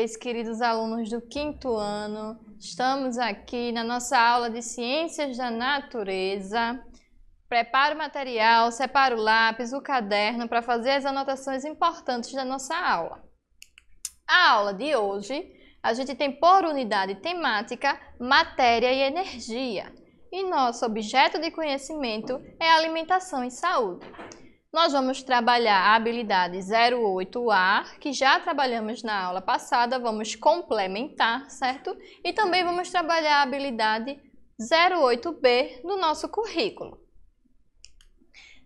vocês, queridos alunos do quinto ano. Estamos aqui na nossa aula de Ciências da Natureza. Prepara o material, separa o lápis, o caderno para fazer as anotações importantes da nossa aula. A aula de hoje, a gente tem por unidade temática, matéria e energia. E nosso objeto de conhecimento é alimentação e saúde. Nós vamos trabalhar a habilidade 08A, que já trabalhamos na aula passada, vamos complementar, certo? E também vamos trabalhar a habilidade 08B do nosso currículo.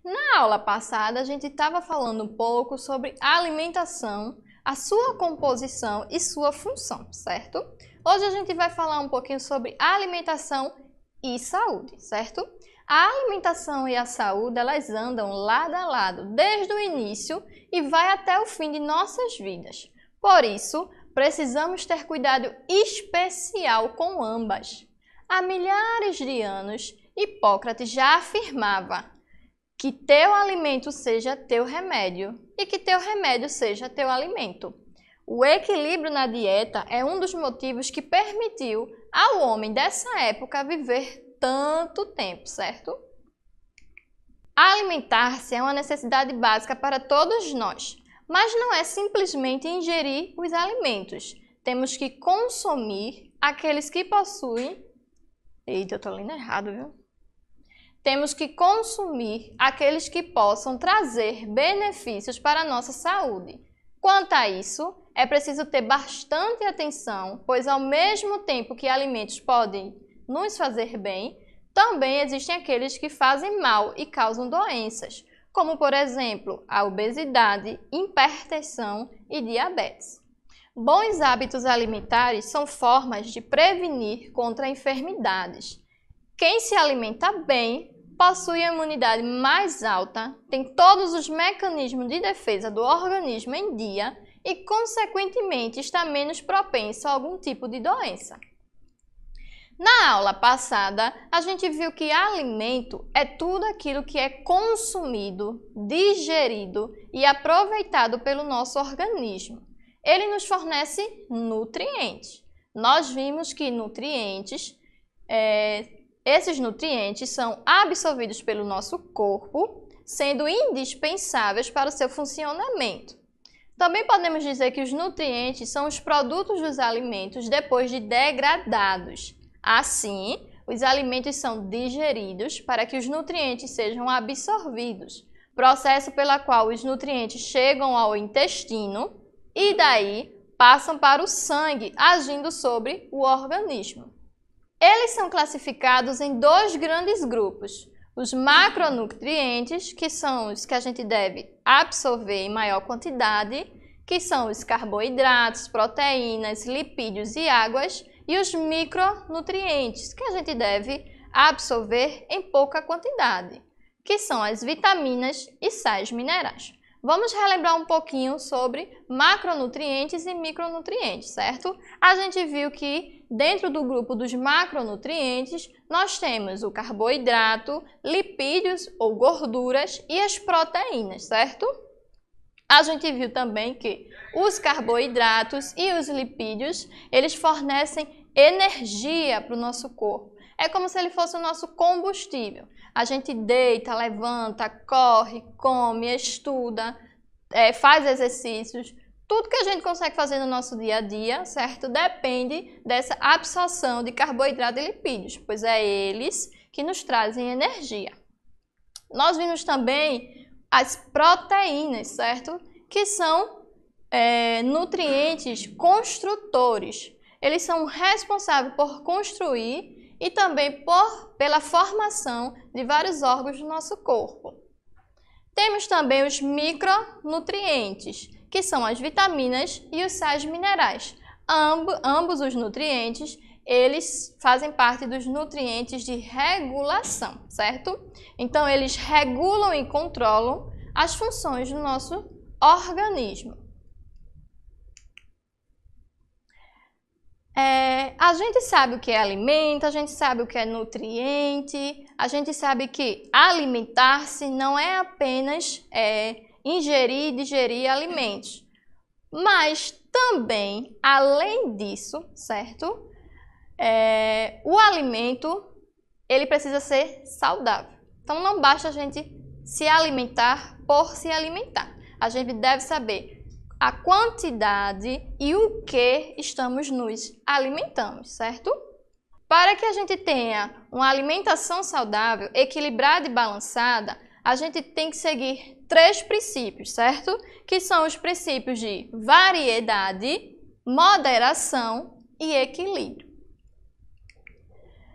Na aula passada, a gente estava falando um pouco sobre alimentação, a sua composição e sua função, certo? Hoje a gente vai falar um pouquinho sobre alimentação e saúde, certo? A alimentação e a saúde, elas andam lado a lado, desde o início e vai até o fim de nossas vidas. Por isso, precisamos ter cuidado especial com ambas. Há milhares de anos, Hipócrates já afirmava que teu alimento seja teu remédio e que teu remédio seja teu alimento. O equilíbrio na dieta é um dos motivos que permitiu ao homem dessa época viver tanto tempo, certo? Alimentar-se é uma necessidade básica para todos nós, mas não é simplesmente ingerir os alimentos. Temos que consumir aqueles que possuem. Eita, eu tô lendo errado, viu? Temos que consumir aqueles que possam trazer benefícios para a nossa saúde. Quanto a isso, é preciso ter bastante atenção, pois ao mesmo tempo que alimentos podem nos fazer bem, também existem aqueles que fazem mal e causam doenças, como por exemplo a obesidade, hipertensão e diabetes. Bons hábitos alimentares são formas de prevenir contra enfermidades. Quem se alimenta bem possui a imunidade mais alta, tem todos os mecanismos de defesa do organismo em dia e, consequentemente, está menos propenso a algum tipo de doença. Na aula passada, a gente viu que alimento é tudo aquilo que é consumido, digerido e aproveitado pelo nosso organismo. Ele nos fornece nutrientes. Nós vimos que nutrientes, é, esses nutrientes são absorvidos pelo nosso corpo, sendo indispensáveis para o seu funcionamento. Também podemos dizer que os nutrientes são os produtos dos alimentos depois de degradados Assim, os alimentos são digeridos para que os nutrientes sejam absorvidos, processo pela qual os nutrientes chegam ao intestino e daí passam para o sangue, agindo sobre o organismo. Eles são classificados em dois grandes grupos: os macronutrientes, que são os que a gente deve absorver em maior quantidade, que são os carboidratos, proteínas, lipídios e águas e os micronutrientes, que a gente deve absorver em pouca quantidade, que são as vitaminas e sais minerais. Vamos relembrar um pouquinho sobre macronutrientes e micronutrientes, certo? A gente viu que dentro do grupo dos macronutrientes nós temos o carboidrato, lipídios ou gorduras e as proteínas, certo? A gente viu também que os carboidratos e os lipídios, eles fornecem energia para o nosso corpo. É como se ele fosse o nosso combustível. A gente deita, levanta, corre, come, estuda, é, faz exercícios. Tudo que a gente consegue fazer no nosso dia a dia, certo? Depende dessa absorção de carboidrato e lipídios, pois é eles que nos trazem energia. Nós vimos também as proteínas, certo? Que são é, nutrientes construtores. Eles são responsáveis por construir e também por, pela formação de vários órgãos do nosso corpo. Temos também os micronutrientes, que são as vitaminas e os sais minerais. Ambo, ambos os nutrientes eles fazem parte dos nutrientes de regulação, certo? Então, eles regulam e controlam as funções do nosso organismo. É, a gente sabe o que é alimento, a gente sabe o que é nutriente, a gente sabe que alimentar-se não é apenas é, ingerir e digerir alimentos, mas também, além disso, certo? é, o alimento ele precisa ser saudável. Então não basta a gente se alimentar por se alimentar. A gente deve saber a quantidade e o que estamos nos alimentando, certo? Para que a gente tenha uma alimentação saudável, equilibrada e balançada, a gente tem que seguir três princípios, certo? Que são os princípios de variedade, moderação e equilíbrio.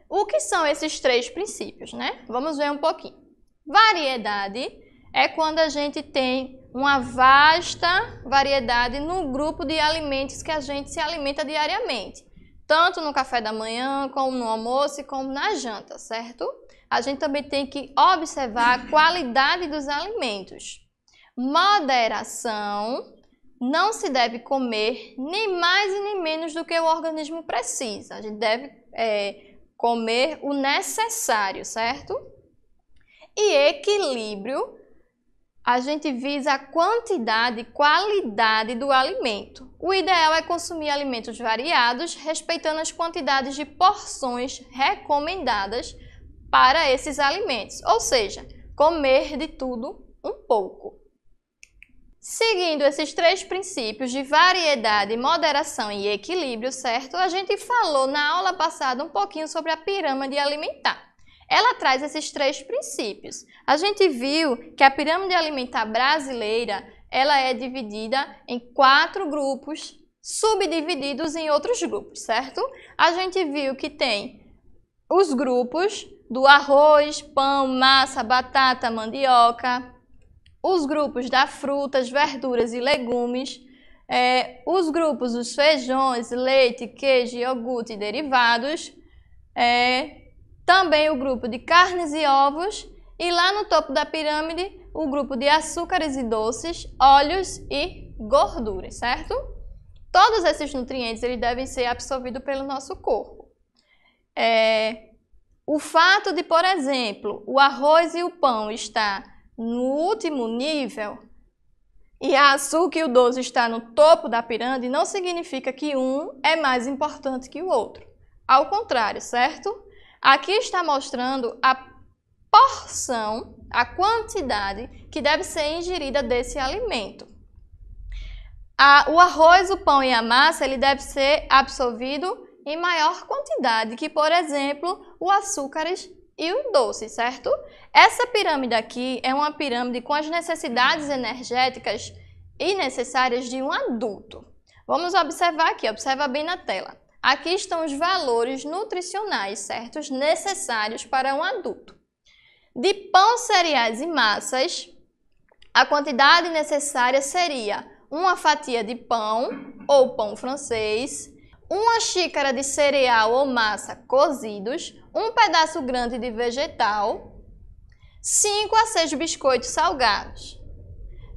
O que são esses três princípios, né? Vamos ver um pouquinho. Variedade é quando a gente tem uma vasta variedade no grupo de alimentos que a gente se alimenta diariamente, tanto no café da manhã, como no almoço e como na janta, certo? A gente também tem que observar a qualidade dos alimentos. Moderação não se deve comer nem mais e nem menos do que o organismo precisa. A gente deve é, comer o necessário, certo? E equilíbrio, a gente visa a quantidade e qualidade do alimento. O ideal é consumir alimentos variados, respeitando as quantidades de porções recomendadas para esses alimentos, ou seja, comer de tudo um pouco. Seguindo esses três princípios de variedade, moderação e equilíbrio, certo? A gente falou na aula passada um pouquinho sobre a pirâmide alimentar. Ela traz esses três princípios. A gente viu que a pirâmide alimentar brasileira, ela é dividida em quatro grupos, subdivididos em outros grupos, certo? A gente viu que tem os grupos do arroz, pão, massa, batata, mandioca, os grupos da frutas, verduras e legumes, é, os grupos dos feijões, leite, queijo, iogurte e derivados, é, também o grupo de carnes e ovos e lá no topo da pirâmide o grupo de açúcares e doces, óleos e gorduras, certo? Todos esses nutrientes eles devem ser absorvidos pelo nosso corpo. É, o fato de, por exemplo, o arroz e o pão estar no último nível e a azul que o 12 está no topo da pirâmide, não significa que um é mais importante que o outro. Ao contrário, certo? Aqui está mostrando a porção, a quantidade que deve ser ingerida desse alimento. A, o arroz, o pão e a massa, ele deve ser absorvido em maior quantidade que, por exemplo, o açúcares e o doce, certo? Essa pirâmide aqui é uma pirâmide com as necessidades energéticas e necessárias de um adulto. Vamos observar aqui, observa bem na tela. Aqui estão os valores nutricionais, certos, necessários para um adulto. De pão, cereais e massas, a quantidade necessária seria uma fatia de pão ou pão francês, uma xícara de cereal ou massa cozidos, um pedaço grande de vegetal, 5 a 6 biscoitos salgados.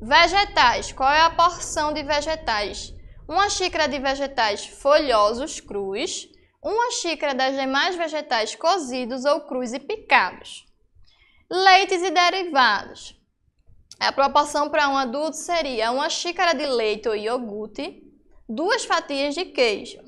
Vegetais, qual é a porção de vegetais? Uma xícara de vegetais folhosos crus, uma xícara das demais vegetais cozidos ou crus e picados. Leites e derivados. A proporção para um adulto seria uma xícara de leite ou iogurte, duas fatias de queijo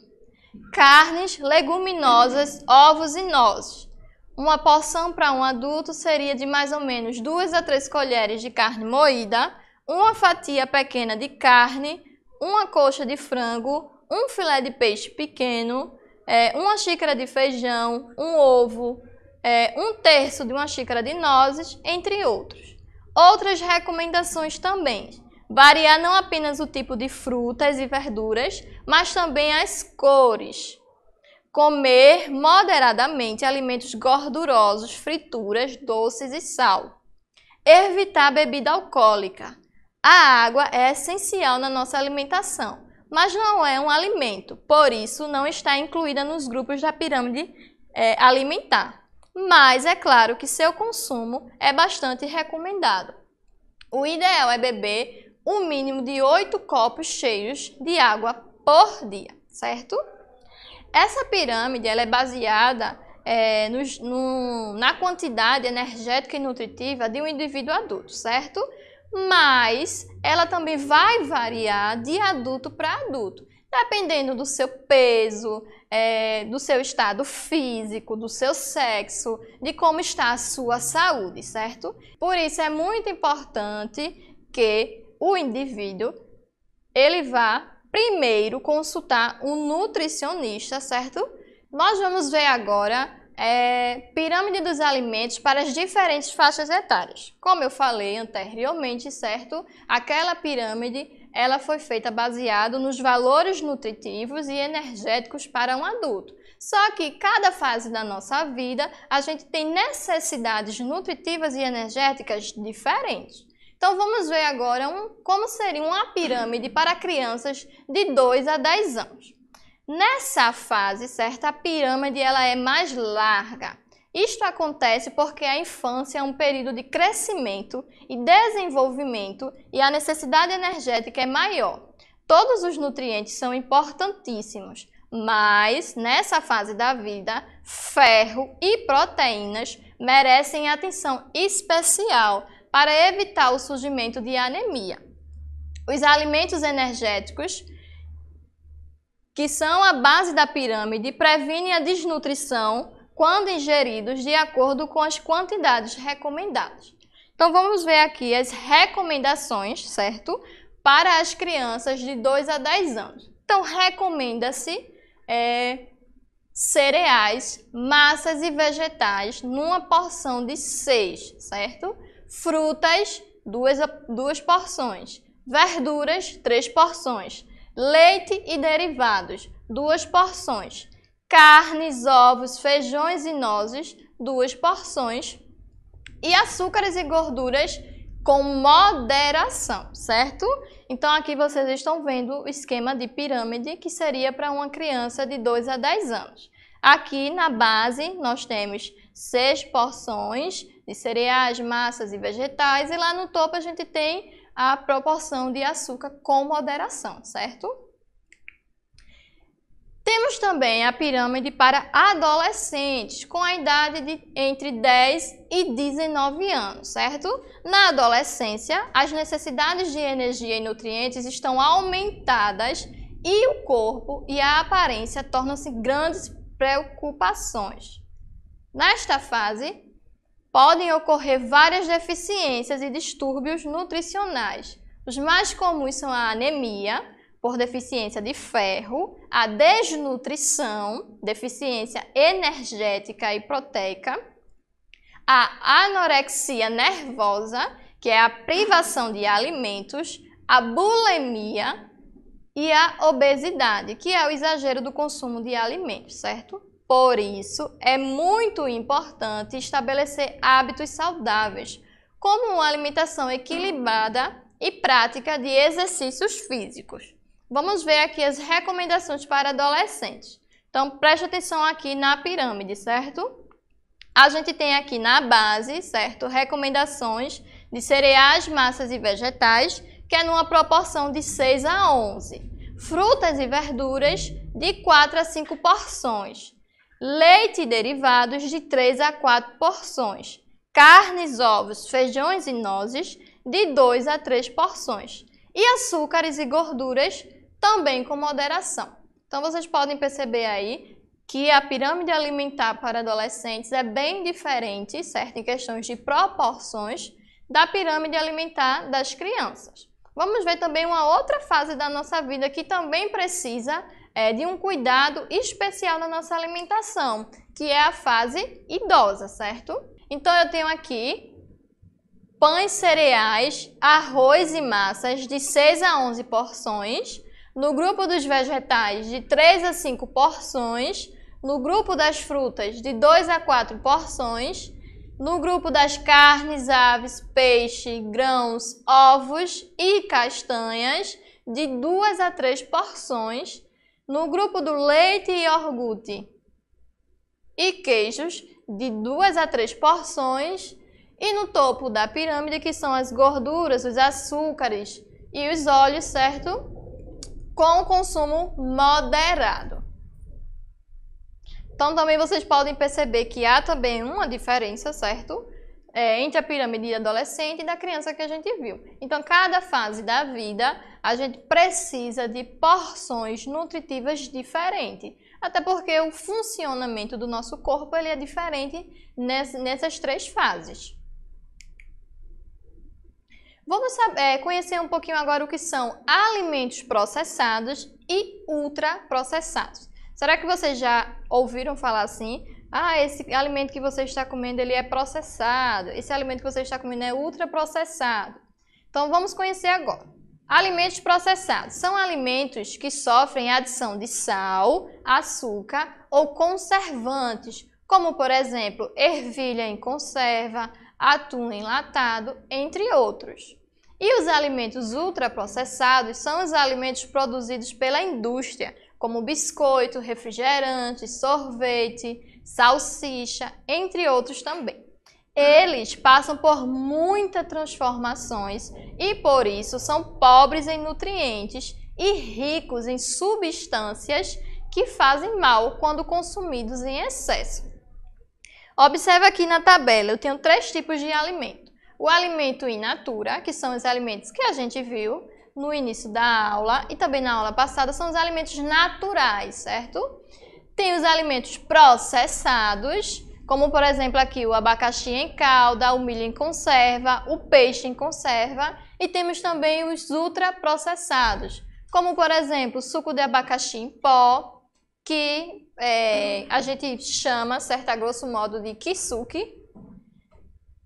carnes, leguminosas, ovos e nozes. Uma porção para um adulto seria de mais ou menos duas a três colheres de carne moída, uma fatia pequena de carne, uma coxa de frango, um filé de peixe pequeno, é, uma xícara de feijão, um ovo, é, um terço de uma xícara de nozes, entre outros. Outras recomendações também variar não apenas o tipo de frutas e verduras, mas também as cores. Comer moderadamente alimentos gordurosos, frituras, doces e sal. Evitar bebida alcoólica. A água é essencial na nossa alimentação, mas não é um alimento, por isso não está incluída nos grupos da pirâmide é, alimentar. Mas é claro que seu consumo é bastante recomendado. O ideal é beber um mínimo de 8 copos cheios de água por dia, certo? Essa pirâmide ela é baseada é, no, no, na quantidade energética e nutritiva de um indivíduo adulto, certo? Mas ela também vai variar de adulto para adulto, dependendo do seu peso, é, do seu estado físico, do seu sexo, de como está a sua saúde, certo? Por isso é muito importante que o indivíduo ele vá primeiro consultar um nutricionista, certo? Nós vamos ver agora é, pirâmide dos alimentos para as diferentes faixas etárias. Como eu falei anteriormente, certo? Aquela pirâmide ela foi feita baseado nos valores nutritivos e energéticos para um adulto. Só que cada fase da nossa vida, a gente tem necessidades nutritivas e energéticas diferentes. Então vamos ver agora um, como seria uma pirâmide para crianças de 2 a 10 anos. Nessa fase, certa, a pirâmide ela é mais larga. Isto acontece porque a infância é um período de crescimento e desenvolvimento e a necessidade energética é maior. Todos os nutrientes são importantíssimos, mas nessa fase da vida, ferro e proteínas merecem atenção especial, para evitar o surgimento de anemia. Os alimentos energéticos, que são a base da pirâmide, previnem a desnutrição quando ingeridos de acordo com as quantidades recomendadas. Então vamos ver aqui as recomendações, certo? Para as crianças de 2 a 10 anos. Então recomenda-se é, cereais, massas e vegetais numa porção de 6, certo? frutas, duas, duas porções, verduras, três porções, leite e derivados, duas porções, carnes, ovos, feijões e nozes, duas porções, e açúcares e gorduras com moderação, certo? Então aqui vocês estão vendo o esquema de pirâmide que seria para uma criança de 2 a 10 anos. Aqui na base nós temos seis porções de cereais, massas e vegetais. E lá no topo a gente tem a proporção de açúcar com moderação, certo? Temos também a pirâmide para adolescentes, com a idade de entre 10 e 19 anos, certo? Na adolescência, as necessidades de energia e nutrientes estão aumentadas e o corpo e a aparência tornam-se grandes preocupações. Nesta fase, podem ocorrer várias deficiências e distúrbios nutricionais. Os mais comuns são a anemia, por deficiência de ferro, a desnutrição, deficiência energética e proteica, a anorexia nervosa, que é a privação de alimentos, a bulimia e a obesidade, que é o exagero do consumo de alimentos, certo? Por isso, é muito importante estabelecer hábitos saudáveis, como uma alimentação equilibrada e prática de exercícios físicos. Vamos ver aqui as recomendações para adolescentes. Então, preste atenção aqui na pirâmide, certo? A gente tem aqui na base, certo? Recomendações de cereais, massas e vegetais, que é numa proporção de 6 a 11. Frutas e verduras, de 4 a 5 porções leite e derivados de 3 a 4 porções, carnes, ovos, feijões e nozes de 2 a 3 porções e açúcares e gorduras também com moderação. Então vocês podem perceber aí que a pirâmide alimentar para adolescentes é bem diferente, certo, em questões de proporções, da pirâmide alimentar das crianças. Vamos ver também uma outra fase da nossa vida que também precisa é, de um cuidado especial na nossa alimentação, que é a fase idosa, certo? Então eu tenho aqui pães, cereais, arroz e massas de 6 a 11 porções, no grupo dos vegetais de 3 a 5 porções, no grupo das frutas de 2 a 4 porções, no grupo das carnes, aves, peixe, grãos, ovos e castanhas de 2 a 3 porções, no grupo do leite e iogurte e queijos de duas a três porções e no topo da pirâmide que são as gorduras, os açúcares e os óleos, certo? Com o consumo moderado. Então também vocês podem perceber que há também uma diferença, certo? é, entre a pirâmide adolescente e da criança que a gente viu. Então, cada fase da vida, a gente precisa de porções nutritivas diferentes. Até porque o funcionamento do nosso corpo ele é diferente nessas três fases. Vamos saber, é, conhecer um pouquinho agora o que são alimentos processados e ultraprocessados. Será que vocês já ouviram falar assim? Ah, esse alimento que você está comendo ele é processado. Esse alimento que você está comendo é ultraprocessado. Então vamos conhecer agora. Alimentos processados são alimentos que sofrem adição de sal, açúcar ou conservantes, como por exemplo, ervilha em conserva, atum enlatado, entre outros. E os alimentos ultraprocessados são os alimentos produzidos pela indústria, como biscoito, refrigerante, sorvete, salsicha, entre outros também. Eles passam por muitas transformações e por isso são pobres em nutrientes e ricos em substâncias que fazem mal quando consumidos em excesso. Observe aqui na tabela, eu tenho três tipos de alimento. O alimento in natura, que são os alimentos que a gente viu no início da aula e também na aula passada, são os alimentos naturais, certo? Tem os alimentos processados, como por exemplo aqui o abacaxi em calda, o milho em conserva, o peixe em conserva. E temos também os ultraprocessados, como por exemplo suco de abacaxi em pó, que é, a gente chama, certo a grosso modo, de kisuke.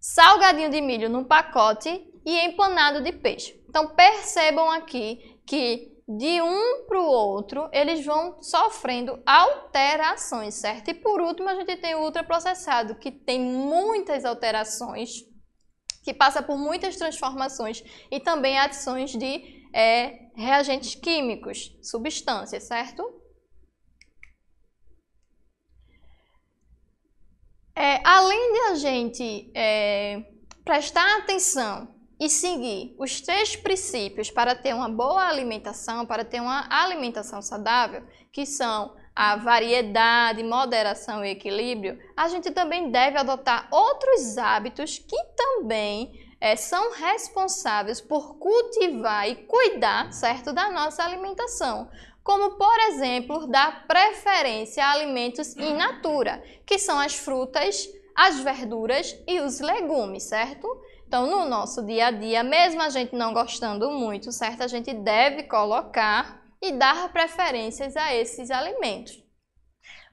Salgadinho de milho num pacote e empanado de peixe. Então percebam aqui que de um para o outro, eles vão sofrendo alterações, certo? E por último, a gente tem o ultraprocessado, que tem muitas alterações, que passa por muitas transformações e também adições de é, reagentes químicos, substâncias, certo? É, além de a gente é, prestar atenção e seguir os três princípios para ter uma boa alimentação, para ter uma alimentação saudável, que são a variedade, moderação e equilíbrio, a gente também deve adotar outros hábitos que também é, são responsáveis por cultivar e cuidar, certo, da nossa alimentação. Como, por exemplo, dar preferência a alimentos in natura, que são as frutas, as verduras e os legumes, certo? Então, no nosso dia a dia, mesmo a gente não gostando muito, certo? A gente deve colocar e dar preferências a esses alimentos.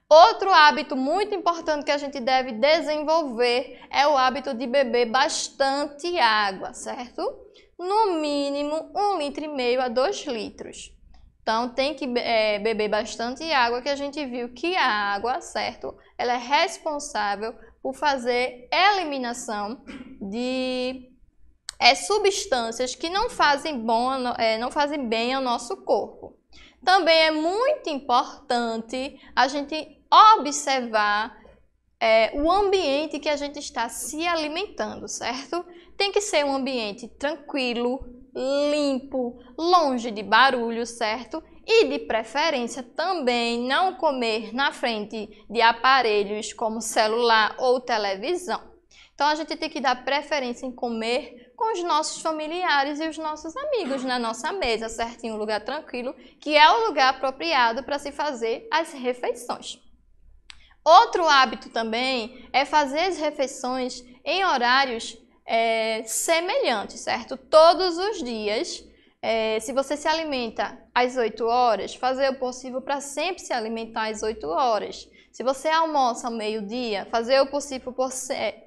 Outro hábito muito importante que a gente deve desenvolver é o hábito de beber bastante água, certo? No mínimo um litro e meio a dois litros. Então tem que é, beber bastante água, que a gente viu que a água, certo? Ela é responsável por fazer eliminação de é, substâncias que não fazem, bom, é, não fazem bem ao nosso corpo. Também é muito importante a gente observar é, o ambiente que a gente está se alimentando, certo? Tem que ser um ambiente tranquilo, limpo, longe de barulho, certo? E de preferência também não comer na frente de aparelhos como celular ou televisão. Então a gente tem que dar preferência em comer com os nossos familiares e os nossos amigos na nossa mesa, certinho, um lugar tranquilo, que é o lugar apropriado para se fazer as refeições. Outro hábito também é fazer as refeições em horários é, semelhante, certo? Todos os dias, é, se você se alimenta às 8 horas, fazer o possível para sempre se alimentar às 8 horas. Se você almoça ao meio-dia, fazer o possível por se... É,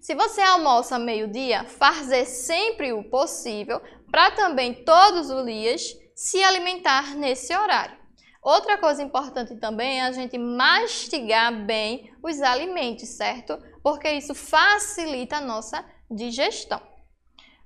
se você almoça meio-dia, fazer sempre o possível para também todos os dias se alimentar nesse horário. Outra coisa importante também é a gente mastigar bem os alimentos, certo? Porque isso facilita a nossa digestão.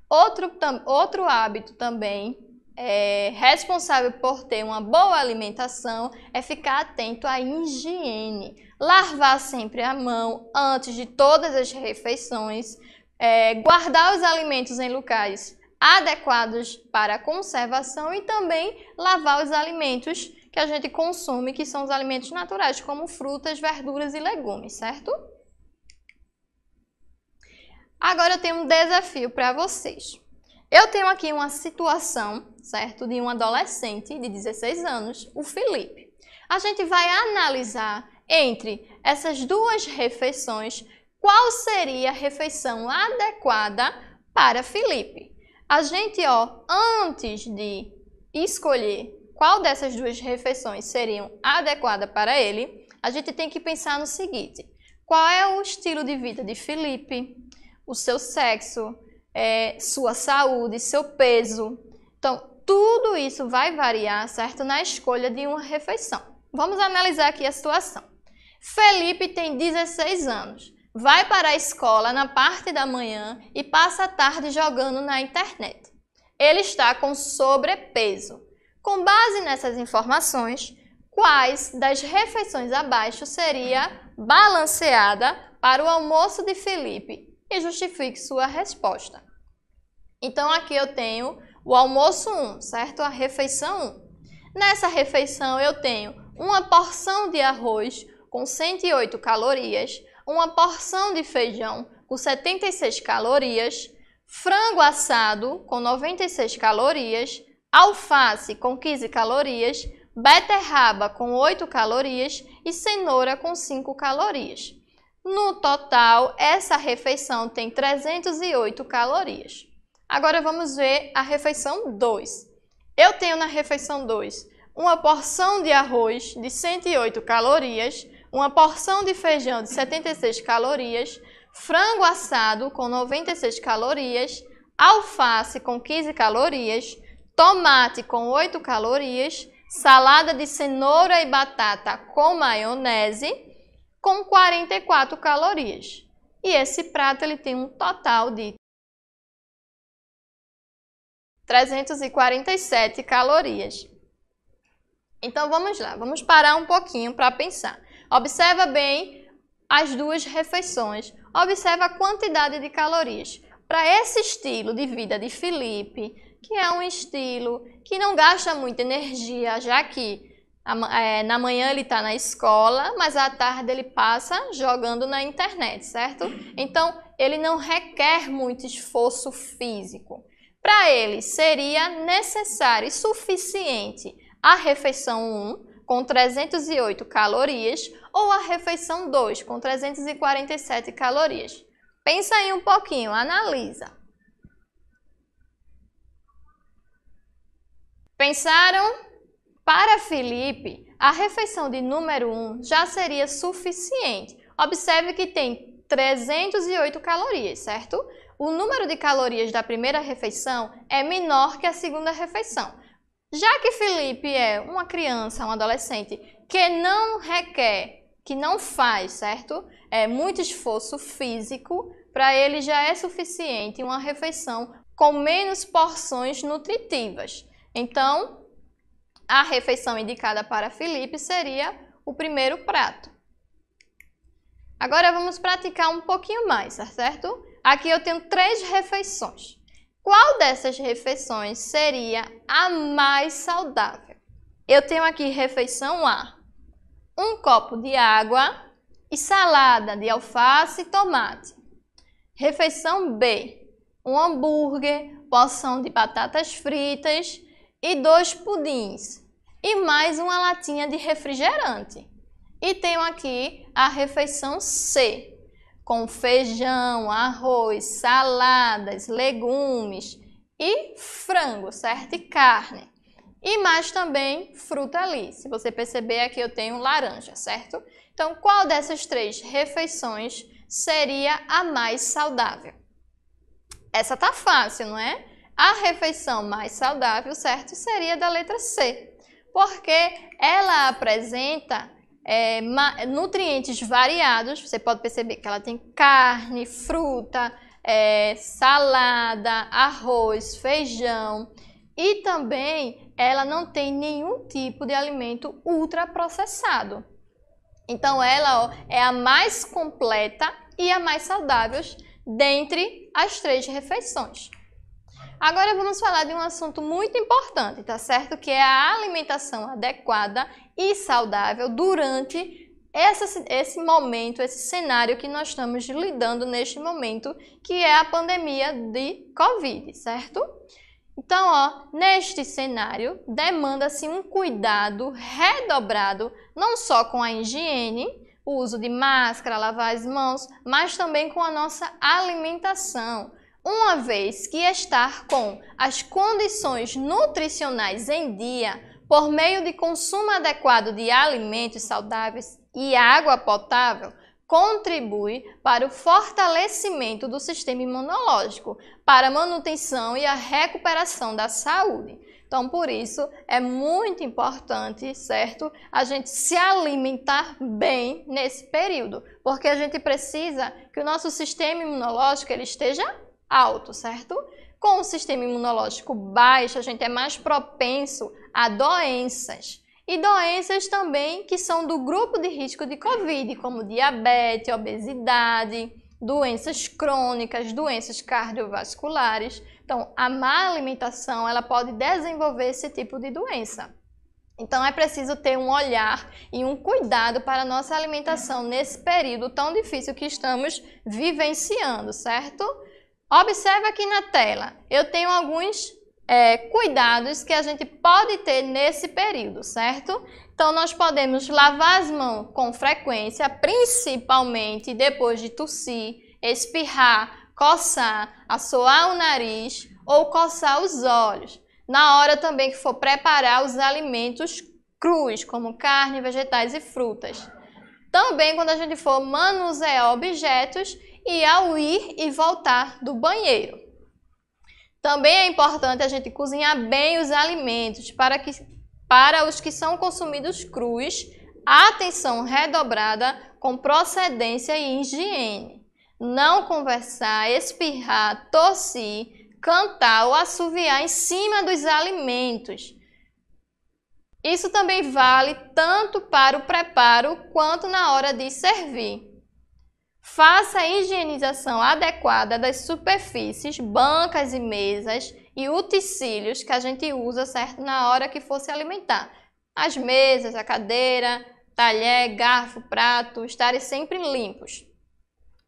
Outro, outro hábito também é, responsável por ter uma boa alimentação é ficar atento à higiene. Lavar sempre a mão antes de todas as refeições, é, guardar os alimentos em locais adequados para conservação e também lavar os alimentos que a gente consome, que são os alimentos naturais, como frutas, verduras e legumes, certo? Agora eu tenho um desafio para vocês. Eu tenho aqui uma situação, certo, de um adolescente de 16 anos, o Felipe. A gente vai analisar entre essas duas refeições qual seria a refeição adequada para Felipe. A gente, ó, antes de escolher qual dessas duas refeições seriam adequada para ele, a gente tem que pensar no seguinte: qual é o estilo de vida de Felipe, o seu sexo, é, sua saúde, seu peso. Então, tudo isso vai variar, certo, na escolha de uma refeição. Vamos analisar aqui a situação. Felipe tem 16 anos, vai para a escola na parte da manhã e passa a tarde jogando na internet. Ele está com sobrepeso. Com base nessas informações, quais das refeições abaixo seria balanceada para o almoço de Felipe e justifique sua resposta. Então aqui eu tenho o almoço 1, certo? A refeição 1. Nessa refeição eu tenho uma porção de arroz com 108 calorias, uma porção de feijão com 76 calorias, frango assado com 96 calorias, alface com 15 calorias, beterraba com 8 calorias e cenoura com 5 calorias. No total, essa refeição tem 308 calorias. Agora vamos ver a refeição 2. Eu tenho na refeição 2 uma porção de arroz de 108 calorias, uma porção de feijão de 76 calorias, frango assado com 96 calorias, alface com 15 calorias, tomate com 8 calorias, salada de cenoura e batata com maionese com 44 calorias. E esse prato ele tem um total de 347 calorias. Então vamos lá, vamos parar um pouquinho para pensar. Observa bem as duas refeições. Observa a quantidade de calorias. Para esse estilo de vida de Felipe, que é um estilo que não gasta muita energia, já que é, na manhã ele está na escola, mas à tarde ele passa jogando na internet, certo? Então, ele não requer muito esforço físico. Para ele, seria necessário e suficiente a refeição 1 com 308 calorias ou a refeição 2 com 347 calorias. Pensa aí um pouquinho, analisa. Pensaram? Para Felipe, a refeição de número 1 já seria suficiente. Observe que tem 308 calorias, certo? O número de calorias da primeira refeição é menor que a segunda refeição. Já que Felipe é uma criança, um adolescente que não requer, que não faz, certo? É muito esforço físico, para ele já é suficiente uma refeição com menos porções nutritivas. Então, a refeição indicada para Felipe seria o primeiro prato. Agora vamos praticar um pouquinho mais, tá certo? Aqui eu tenho três refeições. Qual dessas refeições seria a mais saudável? Eu tenho aqui refeição A, um copo de água e salada de alface e tomate. Refeição B, um hambúrguer, porção de batatas fritas e dois pudins e mais uma latinha de refrigerante. E tenho aqui a refeição C, com feijão, arroz, saladas, legumes e frango, certo? E carne. E mais também fruta ali. Se você perceber, aqui eu tenho laranja, certo? Então, qual dessas três refeições seria a mais saudável? Essa tá fácil, não é? A refeição mais saudável, certo, seria da letra C, porque ela apresenta é, nutrientes variados. Você pode perceber que ela tem carne, fruta, é, salada, arroz, feijão e também ela não tem nenhum tipo de alimento ultraprocessado. Então ela ó, é a mais completa e a mais saudável dentre as três refeições. Agora vamos falar de um assunto muito importante, tá certo? Que é a alimentação adequada e saudável durante essa, esse momento, esse cenário que nós estamos lidando neste momento, que é a pandemia de Covid, certo? Então, ó, neste cenário, demanda-se um cuidado redobrado, não só com a higiene, o uso de máscara, lavar as mãos, mas também com a nossa alimentação. Uma vez que estar com as condições nutricionais em dia, por meio de consumo adequado de alimentos saudáveis e água potável, contribui para o fortalecimento do sistema imunológico, para a manutenção e a recuperação da saúde. Então, por isso é muito importante, certo? A gente se alimentar bem nesse período, porque a gente precisa que o nosso sistema imunológico ele esteja alto, certo? Com o sistema imunológico baixo, a gente é mais propenso a doenças. E doenças também que são do grupo de risco de Covid, como diabetes, obesidade, doenças crônicas, doenças cardiovasculares. Então, a má alimentação, ela pode desenvolver esse tipo de doença. Então é preciso ter um olhar e um cuidado para a nossa alimentação nesse período tão difícil que estamos vivenciando, certo? Observe aqui na tela, eu tenho alguns é, cuidados que a gente pode ter nesse período, certo? Então, nós podemos lavar as mãos com frequência, principalmente depois de tossir, espirrar, coçar, assoar o nariz ou coçar os olhos. Na hora também que for preparar os alimentos crus, como carne, vegetais e frutas. Também quando a gente for manusear objetos e ao ir e voltar do banheiro. Também é importante a gente cozinhar bem os alimentos para, que, para os que são consumidos crus, atenção redobrada com procedência e higiene. Não conversar, espirrar, tossir, cantar ou assoviar em cima dos alimentos. Isso também vale tanto para o preparo quanto na hora de servir. Faça a higienização adequada das superfícies, bancas e mesas e utensílios que a gente usa certo na hora que for se alimentar. As mesas, a cadeira, talher, garfo, prato, estarem sempre limpos.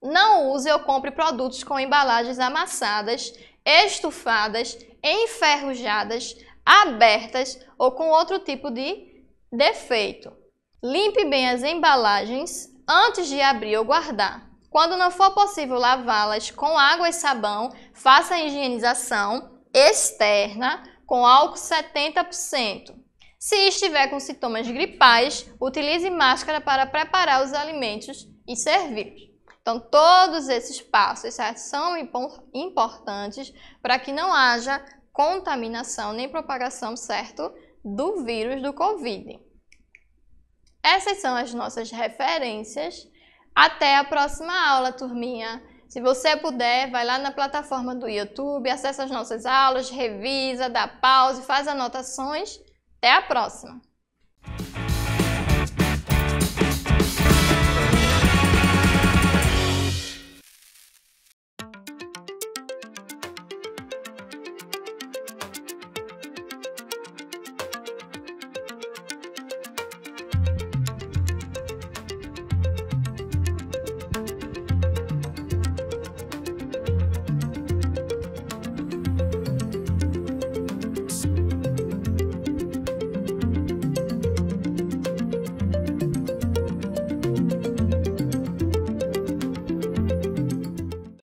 Não use ou compre produtos com embalagens amassadas, estufadas, enferrujadas, abertas ou com outro tipo de defeito. Limpe bem as embalagens antes de abrir ou guardar. Quando não for possível lavá-las com água e sabão, faça a higienização externa com álcool 70%. Se estiver com sintomas gripais, utilize máscara para preparar os alimentos e servir. Então, todos esses passos são importantes para que não haja contaminação nem propagação, certo, do vírus do Covid. Essas são as nossas referências até a próxima aula, turminha! Se você puder, vai lá na plataforma do YouTube, acessa as nossas aulas, revisa, dá pausa, faz anotações. Até a próxima!